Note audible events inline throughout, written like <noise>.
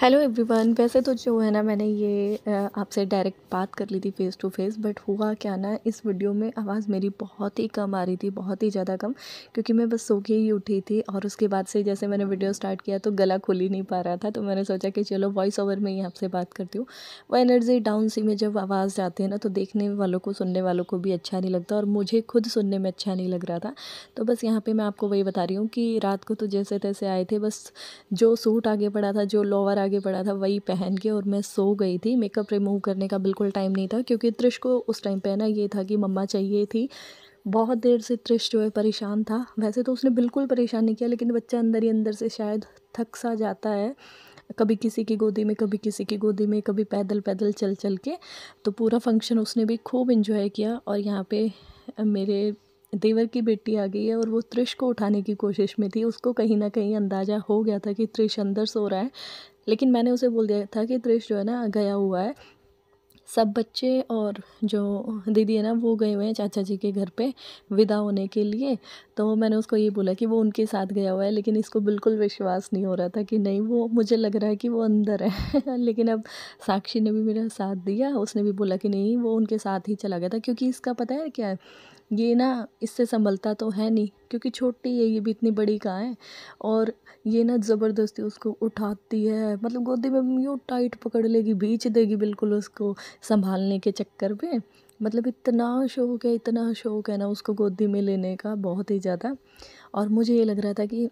Hello everyone वैसे तो जो है ना मैंने ये आपसे डायरेक्ट बात कर ली थी फ़ेस टू फेस बट हुआ क्या ना इस वीडियो में आवाज़ मेरी बहुत ही कम आ रही थी बहुत ही ज़्यादा कम क्योंकि मैं बस सो के ही उठी थी और उसके बाद से जैसे मैंने वीडियो स्टार्ट किया तो गला खुल ही नहीं पा रहा था तो मैंने सोचा कि चलो वॉइस ओवर में ही आपसे बात करती हूँ वो एनर्जी डाउन सी में जब आवाज़ जाती है ना तो देखने वालों को सुनने वालों को भी अच्छा नहीं लगता और मुझे खुद सुनने में अच्छा नहीं लग रहा था तो बस यहाँ पर मैं आपको वही बता रही हूँ कि रात को तो जैसे तैसे आए थे बस जो सूट आगे पड़ा था जो लोअर आगे पड़ा था वही पहन के और मैं सो गई थी मेकअप रिमूव करने का बिल्कुल टाइम नहीं था क्योंकि त्रिश को उस टाइम पे ना ये था कि मम्मा चाहिए थी बहुत देर से त्रिश जो है परेशान था वैसे तो उसने बिल्कुल परेशान नहीं किया लेकिन बच्चा अंदर ही अंदर से शायद थक सा जाता है कभी किसी की गोदी में कभी किसी की गोदी में कभी पैदल पैदल चल चल के तो पूरा फंक्शन उसने भी खूब इंजॉय किया और यहाँ पे मेरे देवर की बेटी आ गई है और वो त्रिश को उठाने की कोशिश में थी उसको कहीं ना कहीं अंदाज़ा हो गया था कि त्रिश अंदर सो रहा है लेकिन मैंने उसे बोल दिया था कि त्रिश जो है ना गया हुआ है सब बच्चे और जो दीदी है ना वो गए हुए हैं चाचा जी के घर पे विदा होने के लिए तो मैंने उसको ये बोला कि वो उनके साथ गया हुआ है लेकिन इसको बिल्कुल विश्वास नहीं हो रहा था कि नहीं वो मुझे लग रहा है कि वो अंदर है <laughs> लेकिन अब साक्षी ने भी मेरा साथ दिया उसने भी बोला कि नहीं वो उनके साथ ही चला गया था क्योंकि इसका पता है क्या है ये ना इससे संभलता तो है नहीं क्योंकि छोटी है ये भी इतनी बड़ी कहाँ है और ये ना ज़बरदस्ती उसको उठाती है मतलब गोदी में यूँ टाइट पकड़ लेगी बीच देगी बिल्कुल उसको संभालने के चक्कर में मतलब इतना शौक है इतना शौक है ना उसको गोदी में लेने का बहुत ही ज़्यादा और मुझे ये लग रहा था कि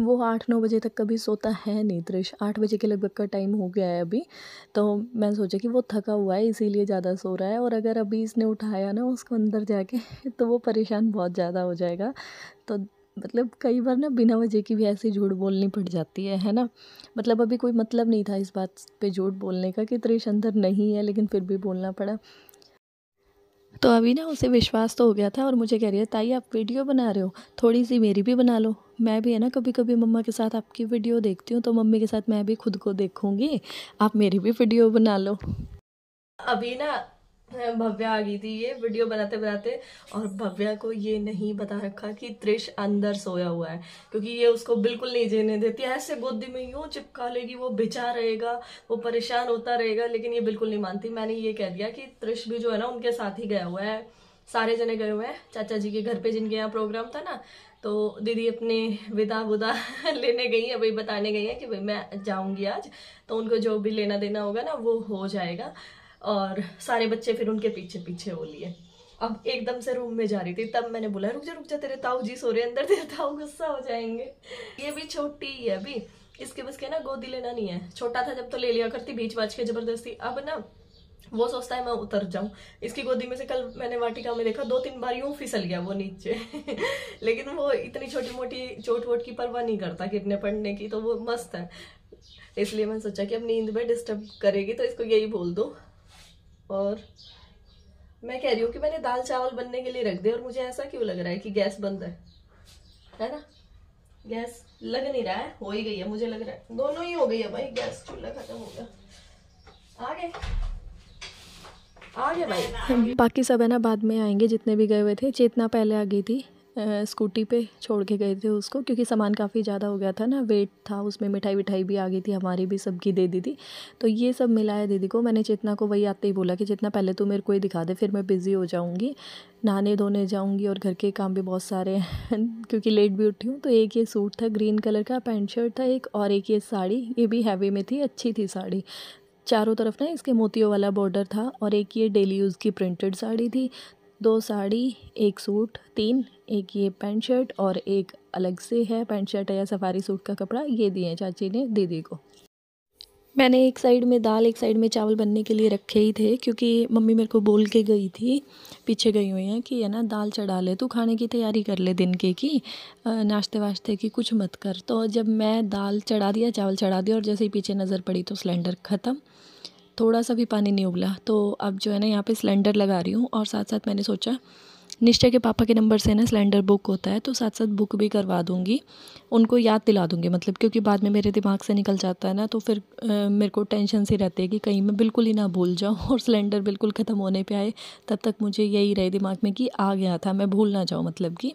वो आठ नौ बजे तक कभी सोता है नहीं त्रिश आठ बजे के लगभग का टाइम हो गया है अभी तो मैं सोचा कि वो थका हुआ है इसीलिए ज़्यादा सो रहा है और अगर अभी इसने उठाया ना उसको अंदर जाके <laughs> तो वो परेशान बहुत ज़्यादा हो जाएगा तो मतलब कई बार ना बिना वजह की भी ऐसी झूठ बोलनी पड़ जाती है है ना मतलब अभी कोई मतलब नहीं था इस बात पे झूठ बोलने का कि त्रिश अंदर नहीं है लेकिन फिर भी बोलना पड़ा तो अभी ना उसे विश्वास तो हो गया था और मुझे कह रही है ताई आप वीडियो बना रहे हो थोड़ी सी मेरी भी बना लो मैं भी है ना कभी कभी मम्मा के साथ आपकी वीडियो देखती हूँ तो मम्मी के साथ मैं भी खुद को देखूँगी आप मेरी भी वीडियो बना लो अभी ना <laughs> भव्या आ गई थी ये वीडियो बनाते बनाते और भव्या को ये नहीं बता रखा कि त्रिश अंदर सोया हुआ है क्योंकि ये उसको बिल्कुल नहीं जीने देती ऐसे गोदी में यूँ चिपका लेगी वो बिछा रहेगा वो परेशान होता रहेगा लेकिन ये बिल्कुल नहीं मानती मैंने ये कह दिया कि त्रिश भी जो है ना उनके साथ ही गया हुआ है सारे जने गए हुए हैं चाचा जी के घर पे जिनके यहाँ प्रोग्राम था ना तो दीदी अपने विदा वुदा <laughs> लेने गई है भाई बताने गई है कि भाई मैं जाऊंगी आज तो उनको जो भी लेना देना होगा ना वो हो जाएगा और सारे बच्चे फिर उनके पीछे पीछे हो लिए अब एकदम से रूम में जा रही थी तब मैंने बोला रुक जा रुक जा तेरे ताऊ जी सो रहे अंदर तेरे ताऊ गुस्सा हो जाएंगे ये भी छोटी है अभी इसके बस के ना गोदी लेना नहीं है छोटा था जब तो ले लिया करती बीच बाज के जबरदस्ती अब ना वो सोचता है मैं उतर जाऊं इसकी गोदी में से कल मैंने वाटिका में देखा दो तीन बार यूं फिसल गया वो नीचे <laughs> लेकिन वो इतनी छोटी मोटी चोट वोट की परवाह नहीं करता गिरने पड़ने की तो वो मस्त है इसलिए मैंने सोचा कि अब नींद में डिस्टर्ब करेगी तो इसको यही बोल दो और मैं कह रही हूँ कि मैंने दाल चावल बनने के लिए रख दिया और मुझे ऐसा क्यों लग रहा है कि गैस बंद है है ना गैस लग नहीं रहा है हो ही गई है मुझे लग रहा है दोनों ही हो गई है भाई गैस चूल्हा खत्म हो गया आ गए आ गए भाई बाकी सब है ना बाद में आएंगे जितने भी गए हुए थे चेतना पहले आ गई थी स्कूटी पे छोड़ के गए थे उसको क्योंकि सामान काफ़ी ज़्यादा हो गया था ना वेट था उसमें मिठाई विठाई भी आ गई थी हमारी भी सबकी दे दी थी तो ये सब मिलाया दीदी को मैंने चेतना को वही आते ही बोला कि चेतना पहले तो मेरे को ही दिखा दे फिर मैं बिज़ी हो जाऊँगी नहाने धोने जाऊँगी और घर के काम भी बहुत सारे हैं <laughs> क्योंकि लेट भी उठी हूँ तो एक ये सूट था ग्रीन कलर का पैंट शर्ट था एक और एक ये साड़ी ये भी हैवी में थी अच्छी थी साड़ी चारों तरफ ना इसके मोतियों वाला बॉर्डर था और एक ये डेली यूज़ की प्रिंटेड साड़ी थी दो साड़ी एक सूट तीन एक ये पैंट शर्ट और एक अलग से है पैंट शर्ट या सफारी सूट का कपड़ा ये दिए हैं चाची ने दीदी को मैंने एक साइड में दाल एक साइड में चावल बनने के लिए रखे ही थे क्योंकि मम्मी मेरे को बोल के गई थी पीछे गई हुई हैं कि है ना दाल चढ़ा ले तू खाने की तैयारी कर ले दिन के की नाश्ते वाश्ते की कुछ मत कर तो जब मैं दाल चढ़ा दिया चावल चढ़ा दिया और जैसे ही पीछे नज़र पड़ी तो सिलेंडर ख़त्म थोड़ा सा भी पानी नहीं उबला तो अब जो है ना यहाँ पे सिलेंडर लगा रही हूँ और साथ साथ मैंने सोचा निश्चय के पापा के नंबर से ना सिलेंडर बुक होता है तो साथ साथ बुक भी करवा दूँगी उनको याद दिला दूँगी मतलब क्योंकि बाद में मेरे दिमाग से निकल जाता है ना तो फिर आ, मेरे को टेंशन सी रहती है कि कहीं मैं बिल्कुल ही ना भूल जाऊँ <laughs> और सिलेंडर बिल्कुल ख़त्म होने पर आए तब तक मुझे यही रहे दिमाग में कि आ गया था मैं भूल ना जाऊँ मतलब कि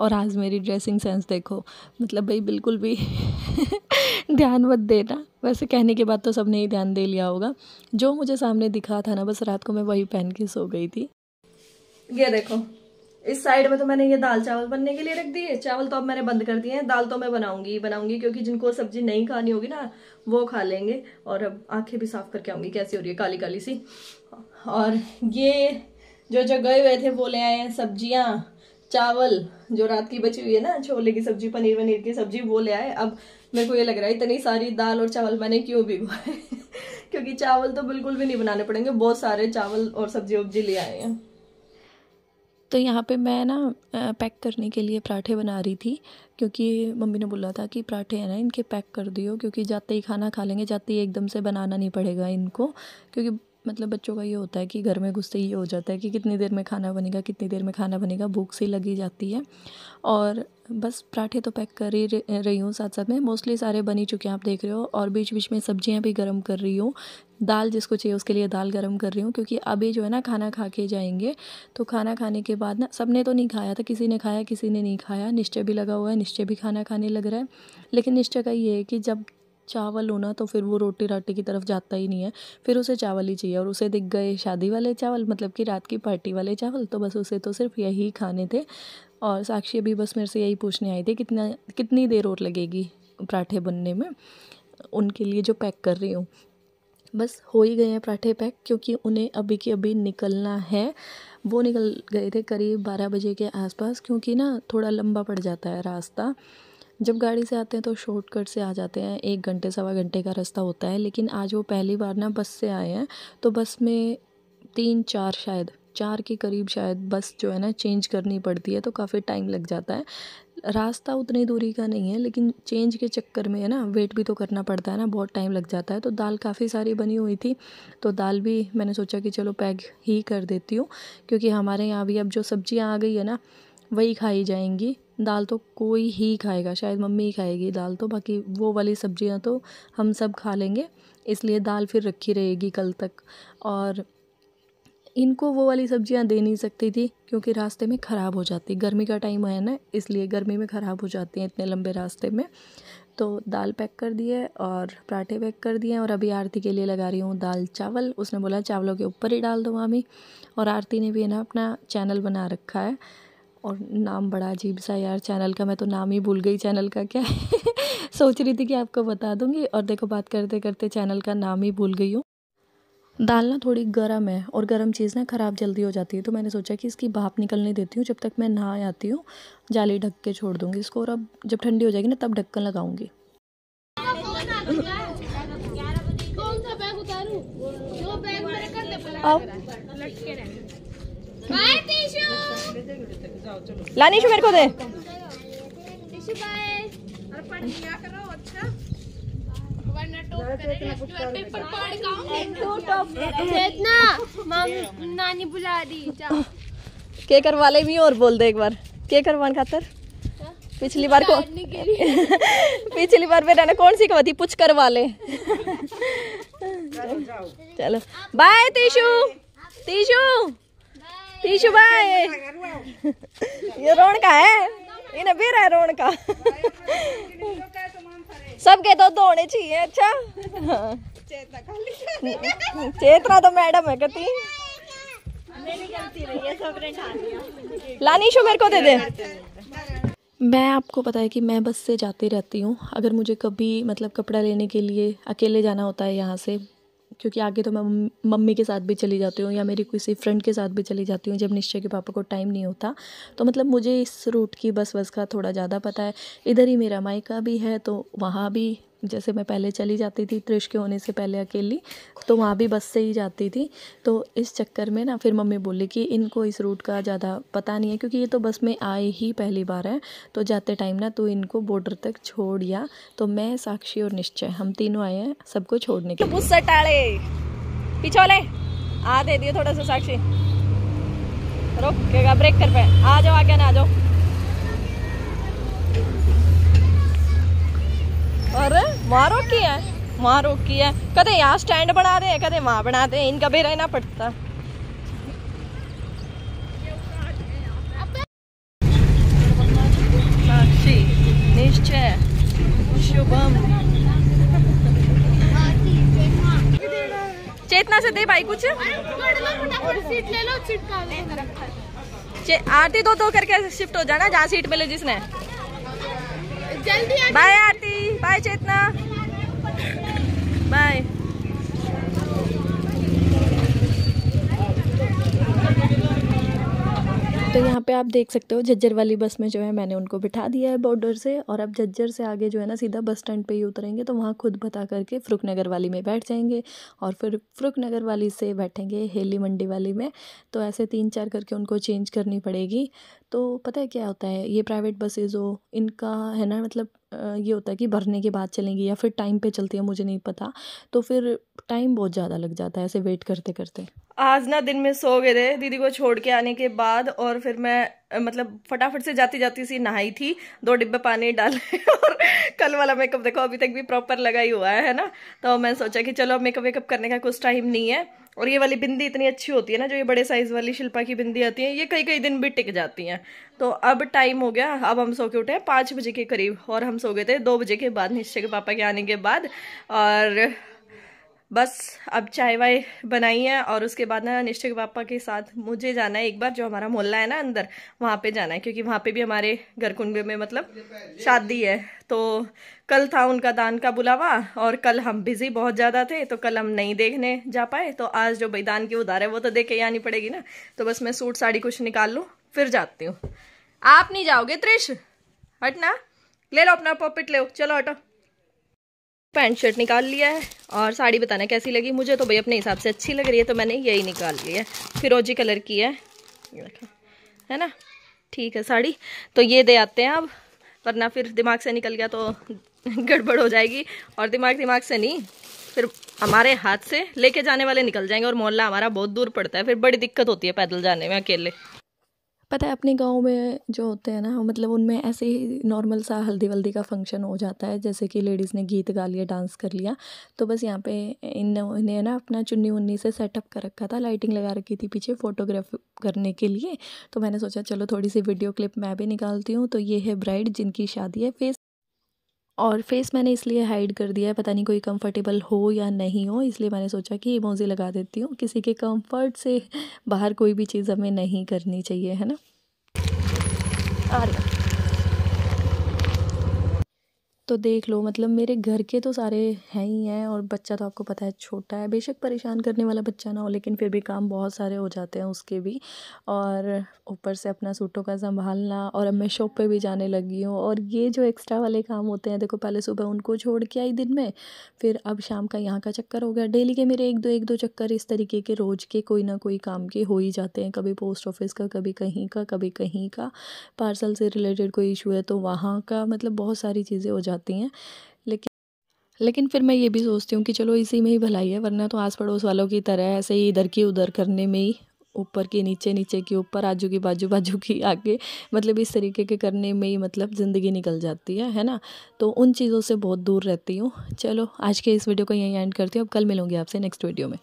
और आज मेरी ड्रेसिंग सेंस देखो मतलब भाई बिल्कुल भी <laughs> ध्यान मत देना वैसे कहने के बाद तो सबने ही ध्यान दे लिया होगा जो मुझे सामने दिखा था ना बस रात को मैं वही पहन के सो गई थी ये देखो इस साइड में तो मैंने ये दाल चावल बनने के लिए रख दिए चावल तो अब मैंने बंद कर दिए हैं दाल तो मैं बनाऊंगी ही बनाऊंगी क्योंकि जिनको सब्जी नहीं खानी होगी ना वो खा लेंगे और अब आंखें भी साफ करके आऊंगी कैसी हो रही है काली काली सी और ये जो जो गए हुए थे वो ले आए हैं सब्जियाँ चावल जो रात की बची हुई है ना छोले की सब्जी पनीर वनीर की सब्जी वो ले आए अब मेरे को ये लग रहा है इतनी सारी दाल और चावल मैंने क्यों भिगवाए <laughs> क्योंकि चावल तो बिल्कुल भी नहीं बनाने पड़ेंगे बहुत सारे चावल और सब्जी उब्जी ले आए हैं तो यहाँ पे मैं ना पैक करने के लिए पराठे बना रही थी क्योंकि मम्मी ने बोला था कि पराठे हैं ना इनके पैक कर दियो क्योंकि जाते ही खाना खा लेंगे जाते ही एकदम से बनाना नहीं पड़ेगा इनको क्योंकि मतलब बच्चों का ये होता है कि घर में घुसते ये हो जाता है कि कितनी देर में खाना बनेगा कितनी देर में खाना बनेगा भूख से लगी जाती है और बस पराठे तो पैक कर ही रही हूँ साथ साथ में मोस्टली सारे बनी चुके हैं आप देख रहे हो और बीच बीच में सब्जियाँ भी गर्म कर रही हूँ दाल जिसको चाहिए उसके लिए दाल गर्म कर रही हूँ क्योंकि अभी जो है ना खाना खा के जाएंगे तो खाना खाने के बाद ना सबने तो नहीं खाया था किसी ने खाया किसी ने नहीं खाया निश्चय भी लगा हुआ है निश्चय भी खाना खाने लग रहा है लेकिन निश्चय का ये है कि जब चावल हो ना तो फिर वो रोटी राटी की तरफ जाता ही नहीं है फिर उसे चावल ही चाहिए और उसे दिख गए शादी वाले चावल मतलब कि रात की पार्टी वाले चावल तो बस उसे तो सिर्फ यही खाने थे और साक्षी अभी बस मेरे से यही पूछने आई थी कितना कितनी देर और लगेगी पराठे बनने में उनके लिए जो पैक कर रही हूँ बस हो ही गए हैं पराठे पैक क्योंकि उन्हें अभी के अभी निकलना है वो निकल गए थे करीब बारह बजे के आसपास क्योंकि ना थोड़ा लंबा पड़ जाता है रास्ता जब गाड़ी से आते हैं तो शॉर्टकट से आ जाते हैं एक घंटे सवा घंटे का रास्ता होता है लेकिन आज वो पहली बार ना बस से आए हैं तो बस में तीन चार शायद चार के करीब शायद बस जो है ना चेंज करनी पड़ती है तो काफ़ी टाइम लग जाता है रास्ता उतनी दूरी का नहीं है लेकिन चेंज के चक्कर में है ना वेट भी तो करना पड़ता है ना बहुत टाइम लग जाता है तो दाल काफ़ी सारी बनी हुई थी तो दाल भी मैंने सोचा कि चलो पैक ही कर देती हूँ क्योंकि हमारे यहाँ भी अब जो सब्ज़ियाँ आ गई है ना वही खाई जाएंगी दाल तो कोई ही खाएगा शायद मम्मी ही खाएगी दाल तो बाकी वो वाली सब्जियां तो हम सब खा लेंगे इसलिए दाल फिर रखी रहेगी कल तक और इनको वो वाली सब्जियां दे नहीं सकती थी क्योंकि रास्ते में ख़राब हो जाती गर्मी का टाइम है ना इसलिए गर्मी में ख़राब हो जाती हैं इतने लंबे रास्ते में तो दाल पैक कर दिए और पराठे पैक कर दिए हैं और अभी आरती के लिए लगा रही हूँ दाल चावल उसने बोला चावलों के ऊपर ही डाल दो मामी और आरती ने भी है ना अपना चैनल बना रखा है और नाम बड़ा अजीब सा यार चैनल का मैं तो नाम ही भूल गई चैनल का क्या है <laughs> सोच रही थी कि आपको बता दूंगी और देखो बात करते करते चैनल का नाम ही भूल गई हूँ दाल ना थोड़ी गर्म है और गर्म चीज़ ना ख़राब जल्दी हो जाती है तो मैंने सोचा कि इसकी भाप निकलने देती हूँ जब तक मैं नहा आती हूँ जाली ढक के छोड़ दूँगी इसको और अब जब ठंडी हो जाएगी ना तब ढक्कन लगाऊँगी अब लानीशु मेरे को दे नानी बुला दी के करवाले भी और बोल दे एक बार के करवान खातर हाँ? पिछली बार को <laughs> पिछली बार मेरा ना कौन सी थी पुछ करवा ले चलो बाय तीशु तीशु टीशू भाई ये रोन का है इन्हें भी रहा रोन का सबके दो तो दो होने चाहिए अच्छा चेतना तो मैडम है कहती लानीशु मेरे को दे दे मैं आपको पता है कि मैं बस से जाती रहती हूँ अगर मुझे कभी मतलब कपड़ा लेने के लिए अकेले जाना होता है यहाँ से क्योंकि आगे तो मैं मम्मी के साथ भी चली जाती हूँ या मेरी किसी फ्रेंड के साथ भी चली जाती हूँ जब निश्चय के पापा को टाइम नहीं होता तो मतलब मुझे इस रूट की बस बस का थोड़ा ज़्यादा पता है इधर ही मेरा मायका भी है तो वहाँ भी जैसे मैं पहले चली जाती थी त्रिश के होने से पहले अकेली तो वहाँ भी बस से ही जाती थी तो इस चक्कर में ना फिर मम्मी बोली कि इनको इस रूट का ज़्यादा पता नहीं है क्योंकि ये तो बस में आए ही पहली बार है तो जाते टाइम ना तू इनको बॉर्डर तक छोड़ या तो मैं साक्षी और निश्चय हम तीनों आए हैं सबको छोड़ने के तो लिए पिछोले आ दे दिए थोड़ा सा साक्षी रोकेगा ब्रेक कर पे आ जाओ आगे ना आ जाओ और वहाँ रोकी है वहाँ रोकी है कदे यहाँ स्टैंड बना दे हैं कदे वहाँ बना दे इनका भी रहना पड़ता चेतना से दे भाई कुछ सीट ले लो आरती दो दो करके शिफ्ट हो जाना जहाँ सीट मिले जिसने जल्दी bye Aarti bye Chetna bye तो यहाँ पे आप देख सकते हो झज्जर वाली बस में जो है मैंने उनको बिठा दिया है बॉर्डर से और अब झज्जर से आगे जो है ना सीधा बस स्टैंड पे ही उतरेंगे तो वहाँ खुद बता करके फ्रुकनगर वाली में बैठ जाएंगे और फिर फ्रुकनगर वाली से बैठेंगे हेली मंडी वाली में तो ऐसे तीन चार करके उनको चेंज करनी पड़ेगी तो पता है क्या होता है ये प्राइवेट बसेज़ हो इनका है ना मतलब ये होता है कि भरने के बाद चलेंगी या फिर टाइम पे चलती है मुझे नहीं पता तो फिर टाइम बहुत ज़्यादा लग जाता है ऐसे वेट करते करते आज ना दिन में सो गए थे दीदी को छोड़ के आने के बाद और फिर मैं मतलब फटाफट से जाती जाती सी नहाई थी दो डिब्बे पानी डाले <laughs> और कल वाला मेकअप देखो अभी तक भी प्रॉपर लगा ही हुआ है ना तो मैं सोचा कि चलो मेकअप वेकअप करने का कुछ टाइम नहीं है और ये वाली बिंदी इतनी अच्छी होती है ना जो ये बड़े साइज़ वाली शिल्पा की बिंदी आती है ये कई कई दिन भी टिक जाती हैं तो अब टाइम हो गया अब हम सो के उठे पाँच बजे के करीब और हम सो गए थे दो बजे के बाद निश्चय के पापा के आने के बाद और बस अब चाय वाय बनाई है और उसके बाद ना निश्चय पापा के साथ मुझे जाना है एक बार जो हमारा मोहल्ला है ना अंदर वहाँ पे जाना है क्योंकि वहाँ पे भी हमारे घर कुंडे में मतलब शादी है तो कल था उनका दान का बुलावा और कल हम बिजी बहुत ज़्यादा थे तो कल हम नहीं देखने जा पाए तो आज जो भाई दान की उधार है वो तो देख के आनी पड़ेगी ना तो बस मैं सूट साड़ी कुछ निकाल लूँ फिर जाती हूँ आप नहीं जाओगे त्रिश हटना ले लो अपना पॉपिट ले चलो हटो पैंट शर्ट निकाल लिया है और साड़ी बताना कैसी लगी मुझे तो भाई अपने हिसाब से अच्छी लग रही है तो मैंने यही निकाल लिया है फिरोजी कलर की है है ना ठीक है साड़ी तो ये दे आते हैं अब वरना फिर दिमाग से निकल गया तो <laughs> गड़बड़ हो जाएगी और दिमाग दिमाग से नहीं फिर हमारे हाथ से लेके जाने वाले निकल जाएंगे और मोहल्ला हमारा बहुत दूर पड़ता है फिर बड़ी दिक्कत होती है पैदल जाने में अकेले पता है अपने गांव में जो होते हैं ना मतलब उनमें ऐसे ही नॉर्मल सा हल्दी वल्दी का फंक्शन हो जाता है जैसे कि लेडीज़ ने गीत गा लिया डांस कर लिया तो बस यहाँ पे इन इन्हें ना अपना चुन्नी उन्नी से सेटअप कर रखा था लाइटिंग लगा रखी थी पीछे फ़ोटोग्राफ करने के लिए तो मैंने सोचा चलो थोड़ी सी वीडियो क्लिप मैं भी निकालती हूँ तो ये है ब्राइड जिनकी शादी है फेस और फेस मैंने इसलिए हाइड कर दिया है पता नहीं कोई कंफर्टेबल हो या नहीं हो इसलिए मैंने सोचा कि इमोजी लगा देती हूँ किसी के कंफर्ट से बाहर कोई भी चीज़ हमें नहीं करनी चाहिए है ना आ रहा तो देख लो मतलब मेरे घर के तो सारे हैं ही हैं और बच्चा तो आपको पता है छोटा है बेशक परेशान करने वाला बच्चा ना हो लेकिन फिर भी काम बहुत सारे हो जाते हैं उसके भी और ऊपर से अपना सूटों का संभालना और अब मैं शॉप पे भी जाने लगी हूँ और ये जो एक्स्ट्रा वाले काम होते हैं देखो पहले सुबह उनको छोड़ के आई दिन में फिर अब शाम का यहाँ का चक्कर हो गया डेली के मेरे एक दो एक दो चक्कर इस तरीके के रोज़ के कोई ना कोई काम के हो ही जाते हैं कभी पोस्ट ऑफिस का कभी कहीं का कभी कहीं का पार्सल से रिलेटेड कोई इशू है तो वहाँ का मतलब बहुत सारी चीज़ें हो जाती जाती हैं लेकिन लेकिन फिर मैं ये भी सोचती हूँ कि चलो इसी में ही भलाई है वरना तो आस पड़ोस वालों की तरह ऐसे ही इधर की उधर करने में ही ऊपर के नीचे नीचे के ऊपर आजू की बाजू बाजू की आगे मतलब इस तरीके के करने में ही मतलब ज़िंदगी निकल जाती है है ना तो उन चीज़ों से बहुत दूर रहती हूँ चलो आज के इस वीडियो को यहीं एंड करती हूँ अब कल मिलूँगी आपसे नेक्स्ट वीडियो में